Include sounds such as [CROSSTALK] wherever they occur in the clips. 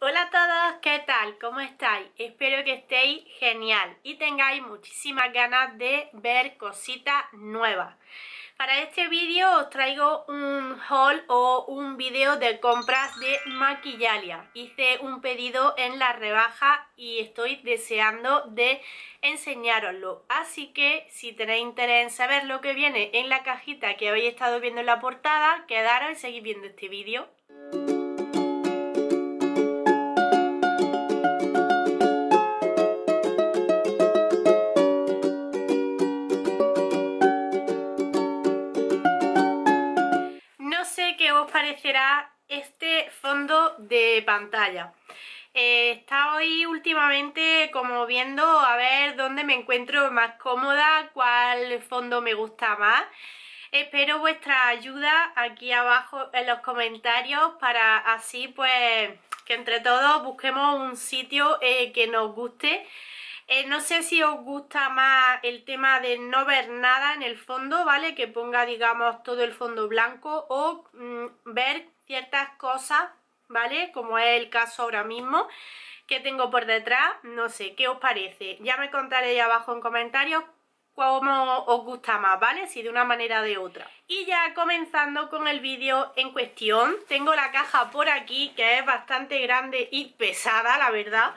Hola a todos, ¿qué tal? ¿Cómo estáis? Espero que estéis genial y tengáis muchísimas ganas de ver cositas nuevas. Para este vídeo os traigo un haul o un vídeo de compras de Maquillalia. Hice un pedido en la rebaja y estoy deseando de enseñároslo. Así que si tenéis interés en saber lo que viene en la cajita que habéis estado viendo en la portada, quedaros y seguís viendo este vídeo. fondo de pantalla. He eh, estado hoy últimamente como viendo a ver dónde me encuentro más cómoda, cuál fondo me gusta más. Espero vuestra ayuda aquí abajo en los comentarios para así pues que entre todos busquemos un sitio eh, que nos guste. Eh, no sé si os gusta más el tema de no ver nada en el fondo, ¿vale? Que ponga, digamos, todo el fondo blanco o mm, ver ciertas cosas, ¿vale? Como es el caso ahora mismo que tengo por detrás, no sé, ¿qué os parece? Ya me contaréis abajo en comentarios cómo os gusta más, ¿vale? Si de una manera o de otra. Y ya comenzando con el vídeo en cuestión, tengo la caja por aquí que es bastante grande y pesada, la verdad.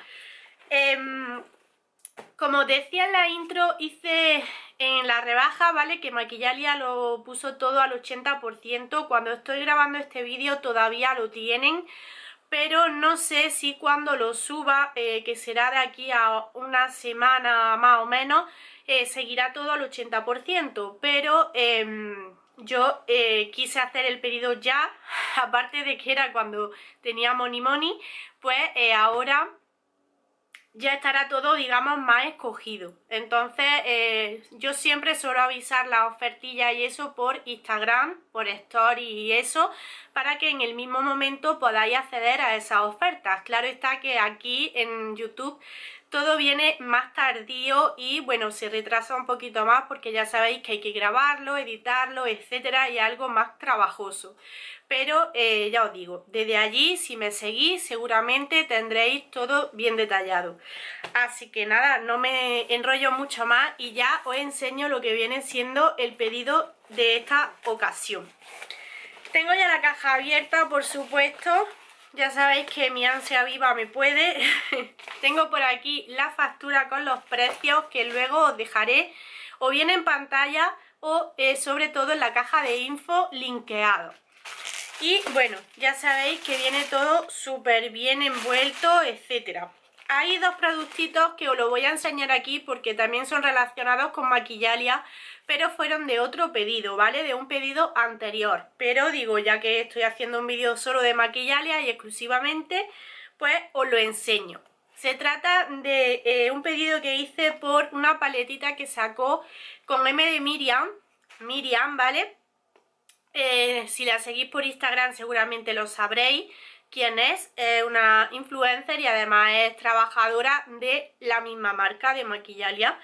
Em, como decía en la intro, hice en la rebaja, ¿vale? Que Maquillalia lo puso todo al 80%. Cuando estoy grabando este vídeo todavía lo tienen. Pero no sé si cuando lo suba, eh, que será de aquí a una semana más o menos, eh, seguirá todo al 80%. Pero em, yo eh, quise hacer el pedido ya, [LAUGHS] aparte de que era cuando tenía Money Money, pues ahora ya estará todo, digamos, más escogido. Entonces, eh, yo siempre suelo avisar las ofertillas y eso por Instagram, por Story y eso, para que en el mismo momento podáis acceder a esas ofertas. Claro está que aquí en YouTube todo viene más tardío y bueno, se retrasa un poquito más porque ya sabéis que hay que grabarlo, editarlo, etcétera, y algo más trabajoso. Pero eh, ya os digo, desde allí si me seguís seguramente tendréis todo bien detallado. Así que nada, no me enrollo mucho más y ya os enseño lo que viene siendo el pedido de esta ocasión. Tengo ya la caja abierta, por supuesto, ya sabéis que mi ansia viva me puede. [LAUGHS] Tengo por aquí la factura con los precios que luego os dejaré o bien en pantalla o eh, sobre todo en la caja de info linkeado. Y bueno, ya sabéis que viene todo súper bien envuelto, etcétera. Hay dos productitos que os lo voy a enseñar aquí porque también son relacionados con maquillalia pero fueron de otro pedido, ¿vale? De un pedido anterior. Pero digo, ya que estoy haciendo un vídeo solo de maquillalia y exclusivamente, pues os lo enseño. Se trata de eh, un pedido que hice por una paletita que sacó con M de Miriam, Miriam, ¿vale? Eh, si la seguís por Instagram seguramente lo sabréis quién es, Es una influencer y además es trabajadora de la misma marca de Maquillalia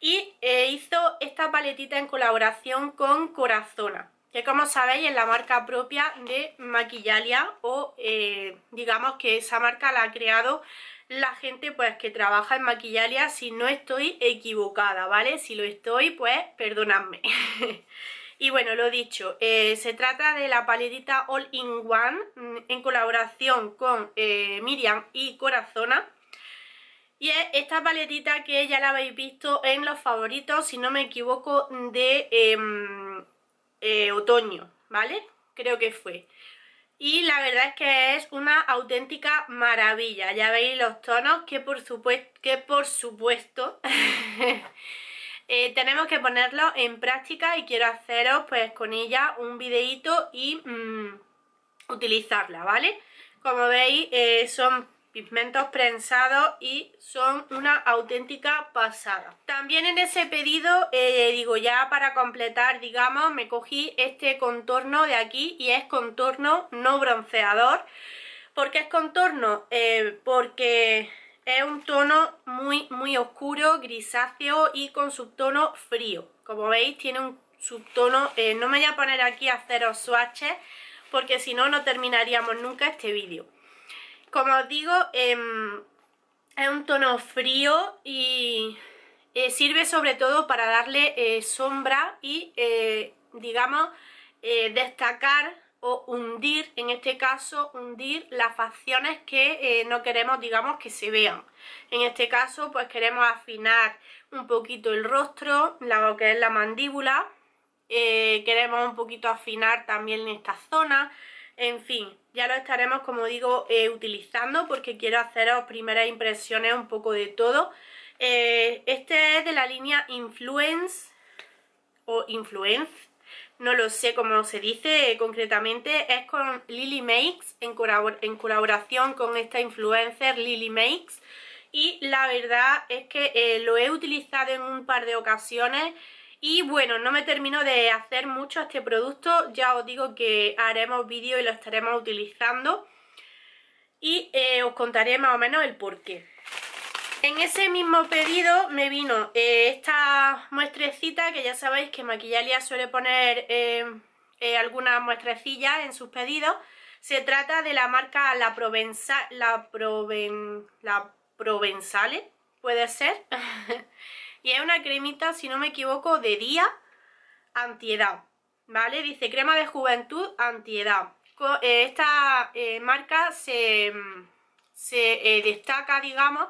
y eh, hizo esta paletita en colaboración con Corazona que como sabéis es la marca propia de Maquillalia o eh, digamos que esa marca la ha creado la gente pues que trabaja en Maquillalia si no estoy equivocada, ¿vale? Si lo estoy pues perdonadme. [LAUGHS] y bueno, lo dicho, eh, se trata de la paletita All in One mm, en colaboración con Miriam y Corazona y es esta paletita que ya la habéis visto en los favoritos, si no me equivoco, de em, eh, otoño, ¿vale? Creo que fue. Y la verdad es que es una auténtica maravilla. Ya veis los tonos que por, supuesto que por supuesto [LAUGHS] eh, tenemos que ponerlo en práctica y quiero haceros pues con ella un videíto y mm, utilizarla, ¿vale? Como veis eh, son pigmentos prensados y son una auténtica pasada. También en ese pedido, eh, digo ya para completar, digamos, me cogí este contorno de aquí y es contorno no bronceador. ¿Por qué es contorno? Eh, porque es un tono muy, muy oscuro, grisáceo y con subtono frío. Como veis, tiene un subtono... Eh, no me voy a poner aquí a haceros swatches porque si no, no terminaríamos nunca este vídeo. Como os digo, es em, un tono frío y eh, sirve sobre todo para darle eh, sombra y, eh, digamos, destacar o hundir, en este caso, hundir las facciones que no queremos, digamos, que se vean. En este caso, pues queremos afinar un poquito el rostro, lo que es la mandíbula, queremos un poquito afinar también esta zona, en fin, ya lo estaremos, como digo, eh, utilizando porque quiero haceros primeras impresiones un poco de todo. Eh, este es de la línea Influence o Influence, no lo sé cómo se dice eh, concretamente. Es con Lily Makes en, en colaboración con esta influencer Lily Makes. Y la verdad es que lo he utilizado en un par de ocasiones y bueno, no me termino de hacer mucho este producto, ya os digo que haremos vídeo y lo estaremos utilizando. Y eh, os contaré más o menos el porqué. En ese mismo pedido me vino eh, esta muestrecita que ya sabéis que Maquillalia suele poner eh, algunas muestrecillas en sus pedidos. Se trata de la marca La, Provenza, la, Proven, la Provenzale, puede ser. [LAUGHS] y es una cremita, si no me equivoco, de día antiedad, ¿vale? Dice crema de juventud antiedad. Eh, esta eh, marca se, eh, destaca, digamos,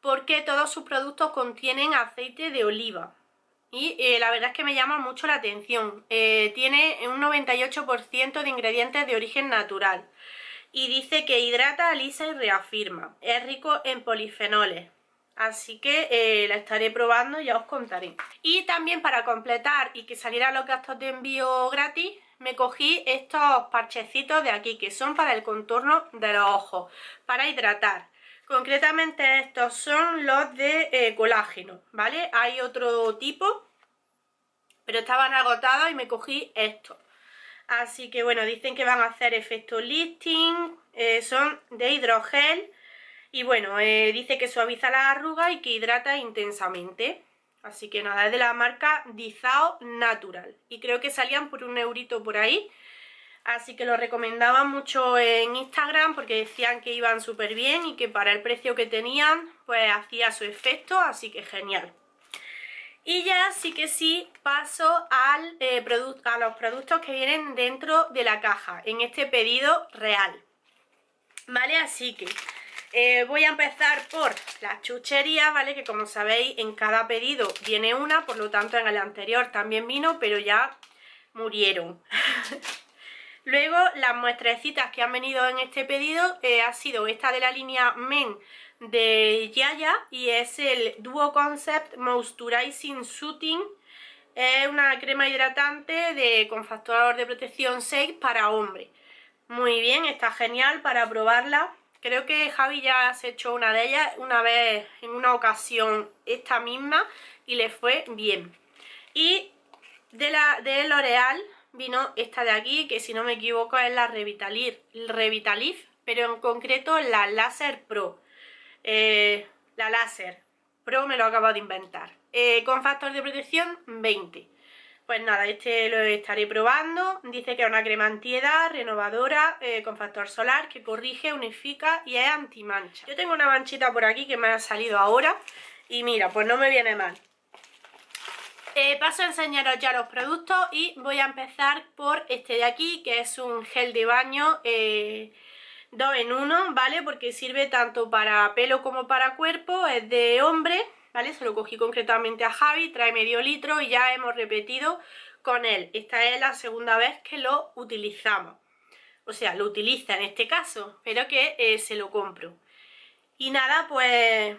porque todos sus productos contienen aceite de oliva. Y la verdad es que me llama mucho la atención. tiene un 98% de ingredientes de origen natural. Y dice que hidrata, alisa y reafirma. Es rico en polifenoles Así que eh, la estaré probando y ya os contaré. Y también para completar y que saliera los gastos de envío gratis, me cogí estos parchecitos de aquí, que son para el contorno de los ojos, para hidratar. Concretamente estos son los de eh, colágeno, ¿vale? Hay otro tipo, pero estaban agotados y me cogí estos. Así que bueno, dicen que van a hacer efecto lifting, eh, son de hidrogel, y bueno, eh, dice que suaviza la arruga y que hidrata intensamente. Así que nada, es de la marca Dizao Natural. Y creo que salían por un eurito por ahí. Así que lo recomendaban mucho en Instagram porque decían que iban súper bien y que para el precio que tenían pues hacía su efecto, así que genial. Y ya sí que sí paso al, eh, a los productos que vienen dentro de la caja en este pedido real. Vale, así que eh, voy a empezar por las chucherías, ¿vale? Que como sabéis, en cada pedido viene una, por lo tanto en el anterior también vino, pero ya murieron. [LAUGHS] Luego, las muestrecitas que han venido en este pedido eh, ha sido esta de la línea Men de Yaya y es el Duo Concept Moisturizing Soothing. Es una crema hidratante de, con factor de protección 6 para hombre. Muy bien, está genial para probarla Creo que Javi ya se echó una de ellas una vez, en una ocasión, esta misma, y le fue bien. Y de, de L'Oreal vino esta de aquí, que si no me equivoco es la Revitalif, pero en concreto la Laser Pro. Eh, la Laser Pro me lo acabo de inventar. Eh, con factor de protección 20. Pues nada, este lo estaré probando. Dice que es una crema antiedad, renovadora, eh, con factor solar, que corrige, unifica y es antimancha. Yo tengo una manchita por aquí que me ha salido ahora y mira, pues no me viene mal. Eh, paso a enseñaros ya los productos y voy a empezar por este de aquí, que es un gel de baño 2 eh, en 1, ¿vale? Porque sirve tanto para pelo como para cuerpo, es de hombre se lo cogí concretamente a Javi, trae medio litro y ya hemos repetido con él. Esta es la segunda vez que lo utilizamos. O sea, lo utiliza en este caso, pero que eh, se lo compro. Y nada, pues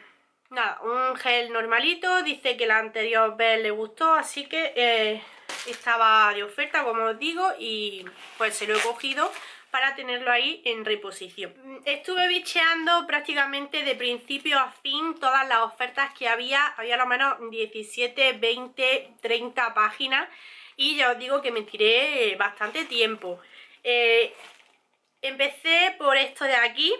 nada, un gel normalito, dice que la anterior vez le gustó, así que eh, estaba de oferta, como os digo, y pues se lo he cogido para tenerlo ahí en reposición. Mm, estuve bicheando prácticamente de principio a fin todas las ofertas que había, había al lo menos 17, 20, 30 páginas y ya os digo que me tiré eh, bastante tiempo. Eh, empecé por esto de aquí,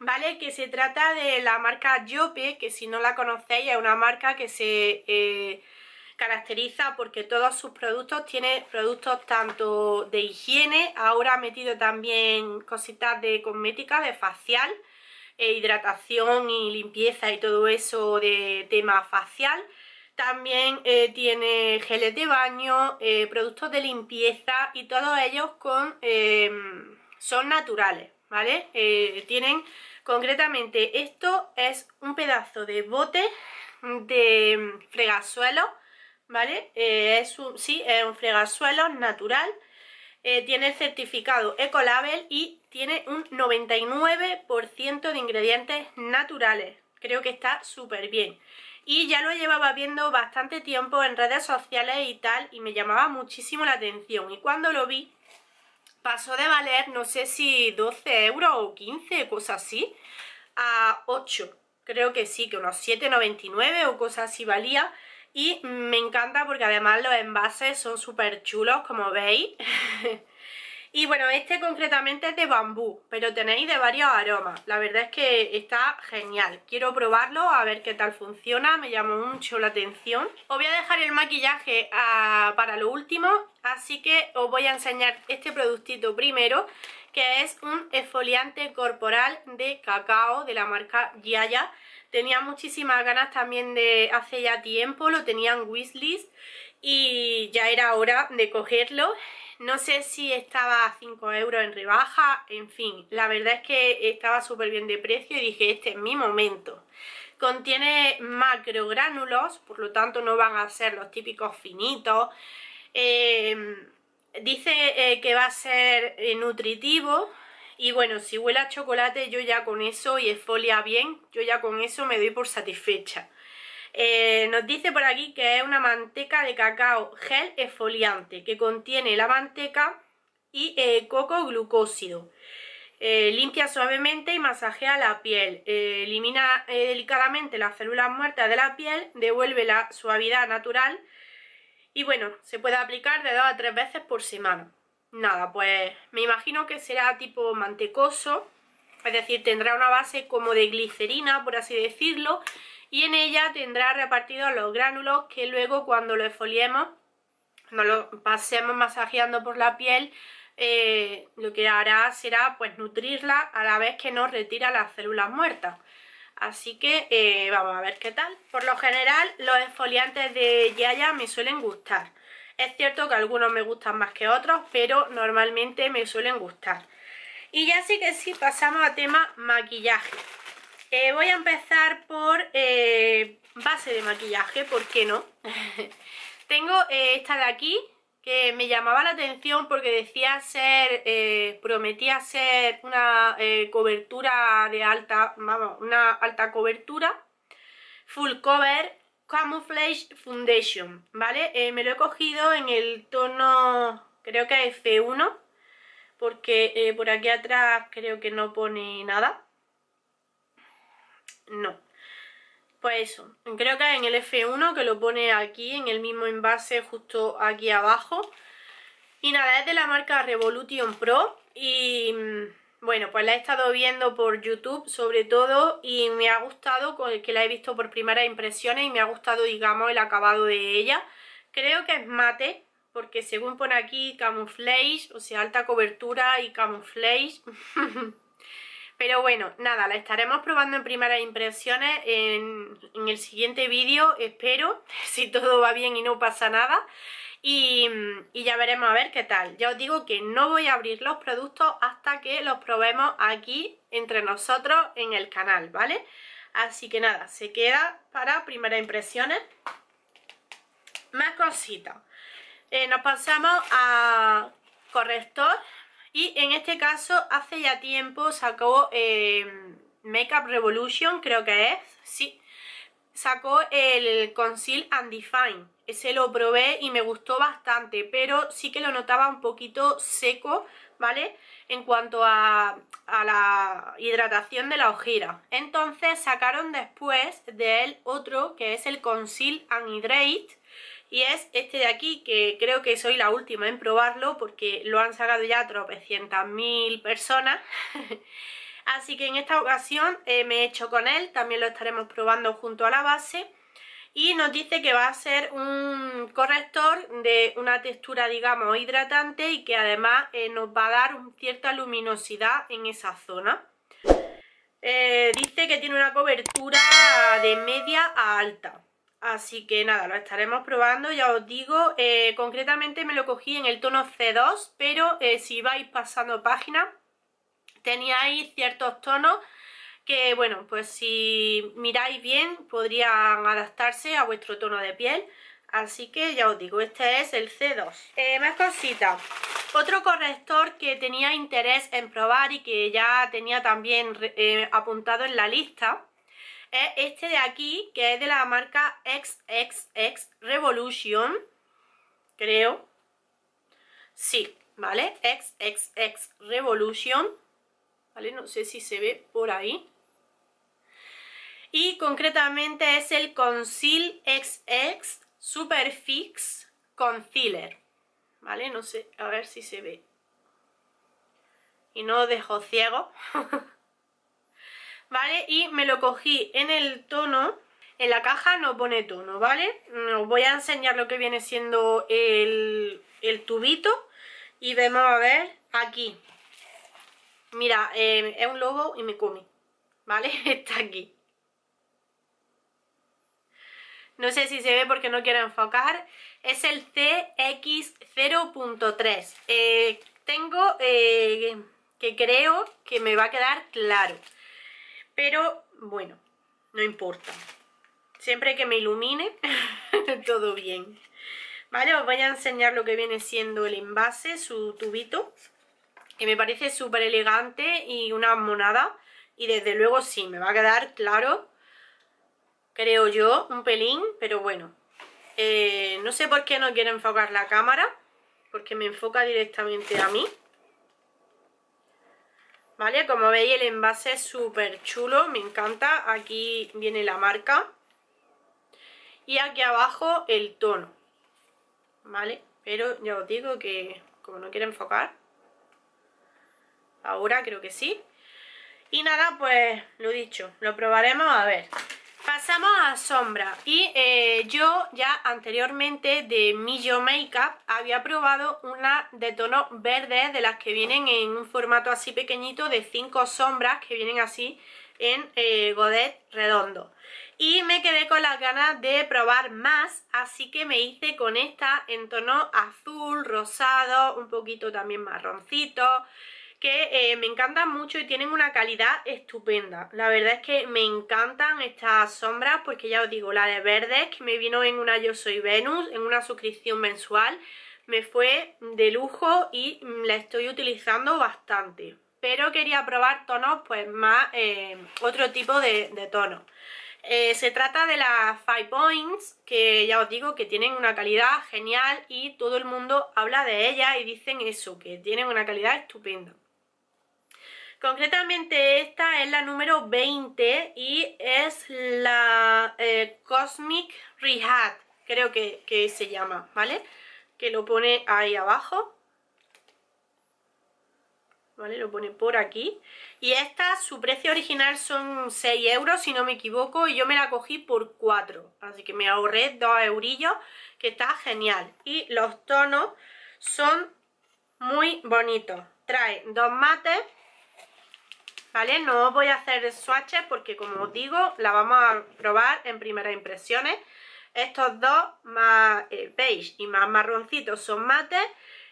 ¿vale? Que se trata de la marca Yope, que si no la conocéis es una marca que se... Eh, caracteriza porque todos sus productos tienen productos tanto de higiene, ahora ha metido también cositas de cosmética, de facial, e hidratación y limpieza y todo eso de tema facial. También eh, tiene geles de baño, eh, productos de limpieza y todos ellos con, em, son naturales, ¿vale? Eh, tienen concretamente esto es un pedazo de bote de fregasuelo ¿vale? Eh, es un, sí, es un fregazuelo natural, eh, tiene el certificado Ecolabel y tiene un 99% de ingredientes naturales. Creo que está súper bien. Y ya lo llevaba viendo bastante tiempo en redes sociales y tal, y me llamaba muchísimo la atención. Y cuando lo vi, pasó de valer, no sé si 12 euros o 15, cosas así, a 8. Creo que sí, que unos 7,99 o cosas así valía. Y me encanta porque además los envases son súper chulos, como veis. [LAUGHS] y bueno, este concretamente es de bambú, pero tenéis de varios aromas. La verdad es que está genial. Quiero probarlo, a ver qué tal funciona. Me llamó mucho la atención. Os voy a dejar el maquillaje ah, para lo último, así que os voy a enseñar este productito primero que es un esfoliante corporal de cacao de la marca Yaya Tenía muchísimas ganas también de hace ya tiempo, lo tenía en y ya era hora de cogerlo. No sé si estaba a 5 euros en rebaja, en fin, la verdad es que estaba súper bien de precio y dije, este es mi momento. Contiene macrogránulos, por lo tanto no van a ser los típicos finitos. Eh, dice eh, que va a ser eh, nutritivo, y bueno, si huele a chocolate yo ya con eso y esfolia bien, yo ya con eso me doy por satisfecha. Eh, nos dice por aquí que es una manteca de cacao gel esfoliante que contiene la manteca y eh, coco glucósido. Eh, limpia suavemente y masajea la piel, elimina delicadamente las células muertas de la piel, devuelve la suavidad natural y bueno, se puede aplicar de dos a tres veces por semana nada, pues me imagino que será tipo mantecoso, es decir, tendrá una base como de glicerina, por así decirlo, y en ella tendrá repartidos los gránulos que luego cuando lo exfoliemos, cuando lo pasemos masajeando por la piel, eh, lo que hará será pues nutrirla a la vez que nos retira las células muertas. Así que eh, vamos a ver qué tal. Por lo general los exfoliantes de Yaya me suelen gustar. Es cierto que algunos me gustan más que otros, pero normalmente me suelen gustar. Y ya sí que sí, pasamos a tema maquillaje. Eh, voy a empezar por eh, base de maquillaje, ¿por qué no? [LAUGHS] Tengo eh, esta de aquí, que me llamaba la atención porque decía ser, prometía ser una cobertura de alta, vamos, una alta cobertura, full cover, Camouflage Foundation, ¿vale? Eh, me lo he cogido en el tono, creo que es f 1 porque eh, por aquí atrás creo que no pone nada. No. Pues eso, creo que es en el F1 que lo pone aquí, en el mismo envase justo aquí abajo. Y nada, es de la marca Revolution Pro y mm, bueno, pues la he estado viendo por YouTube sobre todo y me ha gustado, pues, que la he visto por primeras impresiones y me ha gustado, digamos, el acabado de ella. Creo que es mate, porque según pone aquí camuflage, o sea, alta cobertura y camuflage. [LAUGHS] Pero bueno, nada, la estaremos probando en primeras impresiones en, en el siguiente vídeo, espero, [LAUGHS] si todo va bien y no pasa nada y, ya veremos a ver qué tal. Ya os digo que no voy a abrir los productos hasta que los probemos aquí entre nosotros en el canal, ¿vale? Así que nada, se queda para primeras impresiones. Más cositas. Eh, nos pasamos a corrector y en este caso hace ya tiempo sacó eh, Makeup Revolution, creo que es, sí, sacó el Conceal and Define. Ese lo probé y me gustó bastante, pero sí que lo notaba un poquito seco, ¿vale? En cuanto a, la hidratación de la ojera. Entonces sacaron después de él otro que es el Conceal and Hydrate. Y es este de aquí, que creo que soy la última en probarlo porque lo han sacado ya tropecientas mil personas. [LAUGHS] Así que en esta ocasión eh, me he hecho con él, también lo estaremos probando junto a la base. Y nos dice que va a ser un corrector de una textura, digamos, hidratante y que además eh, nos va a dar cierta luminosidad en esa zona. Eh, dice que tiene una cobertura de media a alta. Así que nada, lo estaremos probando, ya os digo, concretamente me lo cogí en el tono C2, pero si vais pasando página teníais ciertos tonos que bueno, pues si miráis bien podrían adaptarse a vuestro tono de piel así que ya os digo, este es el C2 eh, más cositas otro corrector que tenía interés en probar y que ya tenía también eh, apuntado en la lista es este de aquí, que es de la marca XXX Revolution, creo. Sí, ¿vale? XXX Revolution. ¿vale? No sé si se ve por ahí. Y concretamente es el Conceal XX Superfix Concealer, ¿vale? No sé, a ver si se ve. Y no dejo ciego. [LAUGHS] ¿Vale? Y me lo cogí en el tono en la caja no pone tono, ¿vale? Os voy a enseñar lo que viene siendo el, el, tubito y vemos a ver aquí. Mira, em, es un logo y me come, ¿vale? [LAUGHS] Está aquí. No sé si se ve porque no quiero enfocar. Es el CX0.3. Eh, tengo eh, que creo que me va a quedar claro. Pero bueno, no importa. Siempre que me ilumine, [LAUGHS] todo bien. Vale, os voy a enseñar lo que viene siendo el envase, su tubito que me parece súper elegante y una monada. Y desde luego sí, me va a quedar claro, creo yo, un pelín, pero bueno. Eh, no sé por qué no quiero enfocar la cámara, porque me enfoca directamente a mí. ¿Vale? Como veis el envase es súper chulo, me encanta. Aquí viene la marca. Y aquí abajo el tono. ¿Vale? Pero ya os digo que como no quiero enfocar, Ahora creo que sí. Y nada, pues lo dicho, lo probaremos a ver. Pasamos a sombra y eh, yo ya anteriormente de Millo Makeup había probado una de tono verde, de las que vienen en un formato así pequeñito de 5 sombras que vienen así en eh, godet redondo y me quedé con las ganas de probar más así que me hice con esta en tono azul, rosado, un poquito también marroncito que eh, me encantan mucho y tienen una calidad estupenda. La verdad es que me encantan estas sombras porque ya os digo, la de verdes que me vino en una Yo Soy Venus, en una suscripción mensual, me fue de lujo y la estoy utilizando bastante. Pero quería probar tonos pues más, eh, otro tipo de, tonos. Eh, se trata de las Five Points, que ya os digo que tienen una calidad genial y todo el mundo habla de ellas y dicen eso, que tienen una calidad estupenda. Concretamente esta es la número 20 y es la eh, Cosmic Rehat creo que, que se llama, ¿vale? Que lo pone ahí abajo. ¿Vale? Lo pone por aquí. Y esta, su precio original son 6 euros, si no me equivoco, y yo me la cogí por 4. Así que me ahorré 2 eurillos, que está genial. Y los tonos son muy bonitos. Trae dos mates ¿vale? No voy a hacer swatches porque como os digo, la vamos a probar en primeras impresiones. Estos dos, más eh, beige y más marroncitos, son mates.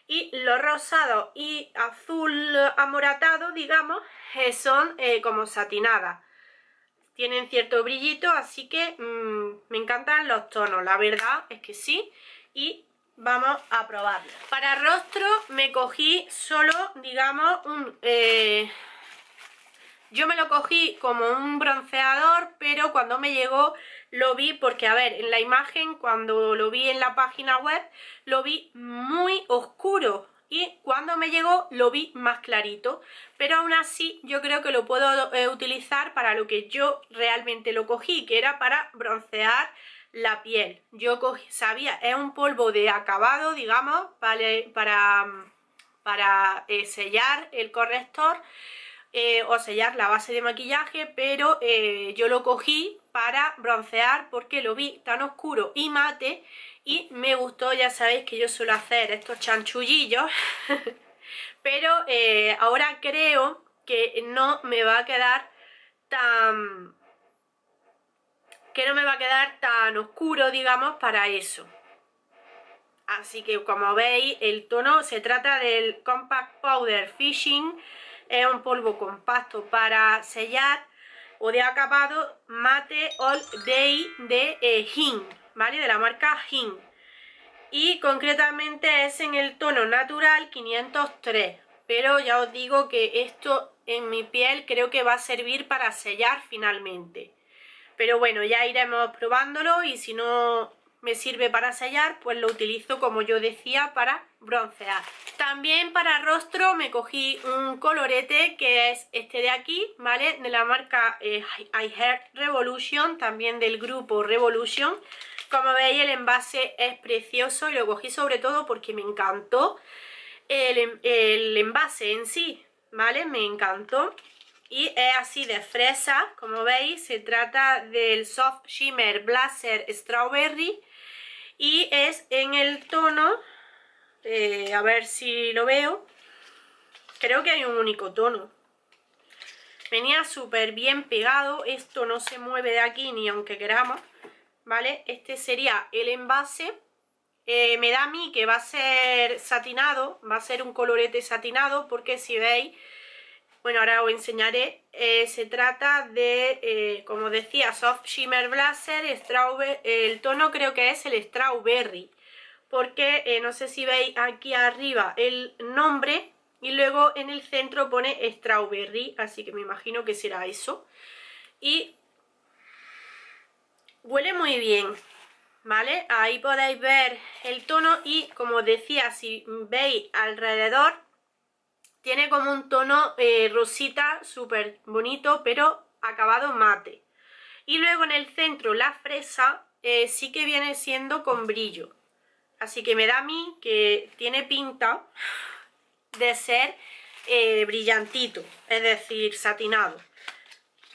Y los rosados y azul amoratado, digamos, eh, son eh, como satinadas. Tienen cierto brillito, así que mm, me encantan los tonos, la verdad es que sí. Y vamos a probarlo. Para rostro me cogí solo, digamos, un, yo me lo cogí como un bronceador, pero cuando me llegó lo vi, porque a ver, en la imagen, cuando lo vi en la página web, lo vi muy oscuro. Y cuando me llegó lo vi más clarito, pero aún así yo creo que lo puedo eh, utilizar para lo que yo realmente lo cogí, que era para broncear la piel. Yo cogí, sabía, es un polvo de acabado, digamos, para, para, eh, sellar el corrector eh, o sellar la base de maquillaje, pero eh, yo lo cogí para broncear porque lo vi tan oscuro y mate y me gustó, ya sabéis que yo suelo hacer estos chanchullillos, [LAUGHS] pero eh, ahora creo que no me va a quedar tan... que no me va a quedar tan oscuro, digamos, para eso. Así que como veis, el tono se trata del Compact Powder Fishing es un polvo compacto para sellar o de acabado Mate All Day de eh, ¿vale? De la marca Hing. Y concretamente es en el tono natural 503, pero ya os digo que esto en mi piel creo que va a servir para sellar finalmente. Pero bueno, ya iremos probándolo y si no me sirve para sellar, pues lo utilizo como yo decía para broncear. También para rostro me cogí un colorete que es este de aquí, ¿vale? De la marca eh, I Heart Revolution, también del grupo Revolution. Como veis el envase es precioso y lo cogí sobre todo porque me encantó el, el envase en sí, ¿vale? Me encantó y es así de fresa, como veis se trata del Soft Shimmer Blazer Strawberry y es en el tono, eh, a ver si lo veo, creo que hay un único tono. Venía súper bien pegado, esto no se mueve de aquí ni aunque queramos, ¿vale? Este sería el envase, eh, me da a mí que va a ser satinado, va a ser un colorete satinado porque si veis bueno, ahora os enseñaré. Eh, se trata de, eh, como decía, Soft Shimmer blaser Strawberry, el tono creo que es el Strawberry, porque eh, no sé si veis aquí arriba el nombre y luego en el centro pone Strawberry, así que me imagino que será eso. Y huele muy bien, ¿vale? Ahí podéis ver el tono y como decía, si veis alrededor tiene como un tono eh, rosita súper bonito, pero acabado mate. Y luego en el centro la fresa eh, sí que viene siendo con brillo. Así que me da a mí que tiene pinta de ser eh, brillantito, es decir, satinado.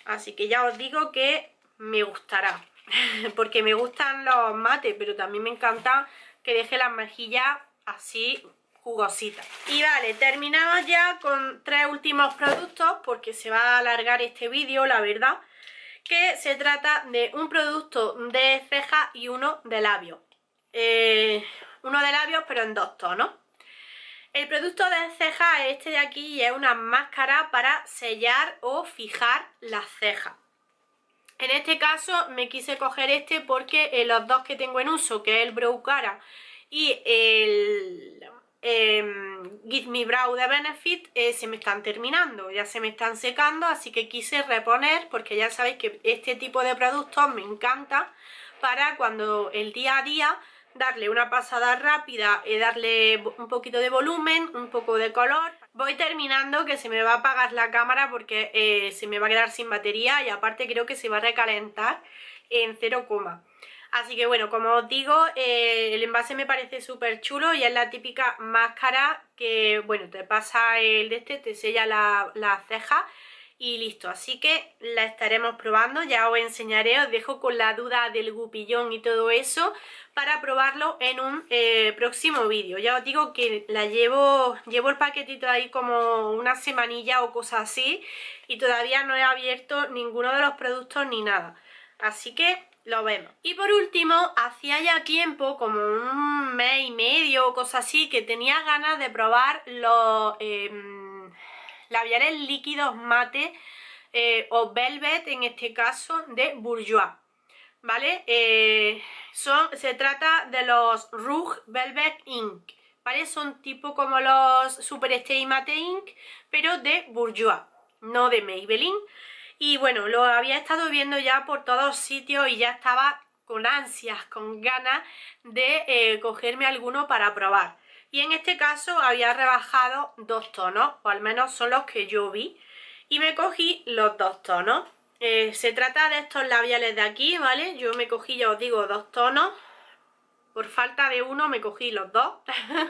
Así que ya os digo que me gustará, [LAUGHS] porque me gustan los mates, pero también me encanta que deje las mejillas así jugosita. Y vale, terminamos ya con tres últimos productos porque se va a alargar este vídeo, la verdad, que se trata de un producto de ceja y uno de labios. Eh, uno de labios pero en dos tonos. El producto de ceja es este de aquí y es una máscara para sellar o fijar las cejas. En este caso me quise coger este porque eh, los dos que tengo en uso, que es el Brow Cara y el eh, Give Me Brow de Benefit eh, se me están terminando, ya se me están secando, así que quise reponer, porque ya sabéis que este tipo de productos me encanta para cuando el día a día darle una pasada rápida, y eh, darle un poquito de volumen, un poco de color. Voy terminando que se me va a apagar la cámara porque eh, se me va a quedar sin batería y aparte creo que se va a recalentar en 0, Así que bueno, como os digo, eh, el envase me parece súper chulo y es la típica máscara que, bueno, te pasa el de este, te sella la, cejas ceja y listo. Así que la estaremos probando, ya os enseñaré, os dejo con la duda del gupillón y todo eso para probarlo en un eh, próximo vídeo. Ya os digo que la llevo, llevo el paquetito ahí como una semanilla o cosa así y todavía no he abierto ninguno de los productos ni nada. Así que lo vemos. Y por último, hacía ya tiempo, como un mes y medio o cosa así, que tenía ganas de probar los em, labiales líquidos mate eh, o velvet, en este caso, de Bourjois. ¿Vale? Eh, son, se trata de los Rouge Velvet Ink. ¿Vale? Son tipo como los Super Stay Matte Ink, pero de Bourjois, no de Maybelline y bueno, lo había estado viendo ya por todos sitios y ya estaba con ansias, con ganas de eh, cogerme alguno para probar. Y en este caso había rebajado dos tonos, o al menos son los que yo vi, y me cogí los dos tonos. Eh, se trata de estos labiales de aquí, ¿vale? Yo me cogí, ya os digo, dos tonos. Por falta de uno me cogí los dos. [LAUGHS]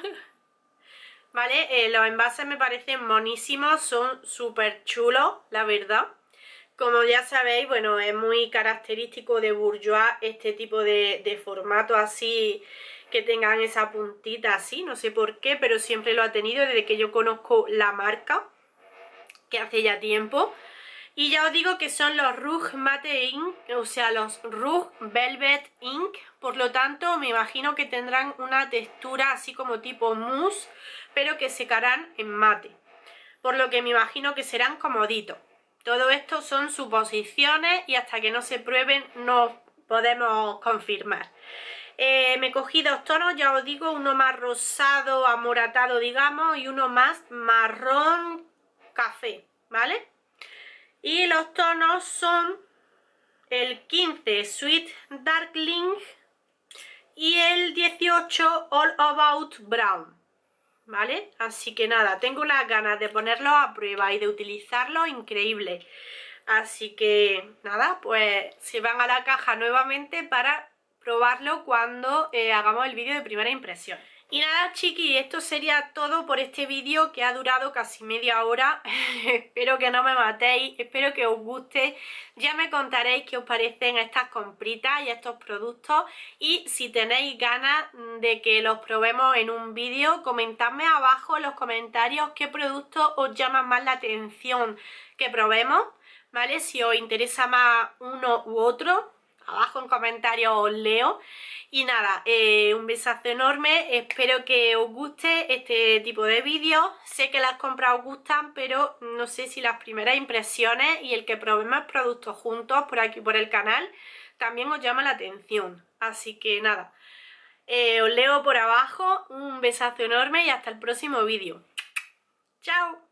¿Vale? Eh, los envases me parecen monísimos, son súper chulos, la verdad. Como ya sabéis, bueno, es muy característico de Bourjois este tipo de, formato así que tengan esa puntita así, no sé por qué, pero siempre lo ha tenido desde que yo conozco la marca, que hace ya tiempo. Y ya os digo que son los Rouge Matte Ink, o sea, los Rouge Velvet Ink. Por lo tanto, me imagino que tendrán una textura así como tipo mousse, pero que secarán en mate. Por lo que me imagino que serán comoditos. Todo esto son suposiciones y hasta que no se prueben no podemos confirmar. Eh, me he cogido dos tonos, ya os digo, uno más rosado, amoratado, digamos, y uno más marrón café, ¿vale? Y los tonos son el 15 Sweet Darkling y el 18 All About Brown. ¿vale? Así que nada, tengo unas ganas de ponerlo a prueba y de utilizarlo increíble. Así que nada, pues se van a la caja nuevamente para probarlo cuando eh, hagamos el vídeo de primera impresión. Y nada chiquis, esto sería todo por este vídeo que ha durado casi media hora [LAUGHS] Espero que no me matéis, espero que os guste Ya me contaréis qué os parecen estas compritas y estos productos Y si tenéis ganas de que los probemos en un vídeo Comentadme abajo en los comentarios qué productos os llama más la atención que probemos ¿Vale? Si os interesa más uno u otro, abajo en comentarios os leo y nada, eh, un besazo enorme, espero que os guste este tipo de vídeos. Sé que las compras os gustan, pero no sé si las primeras impresiones y el que probemos productos juntos por aquí por el canal también os llama la atención. Así que nada, eh, os leo por abajo, un besazo enorme y hasta el próximo vídeo. ¡Chao!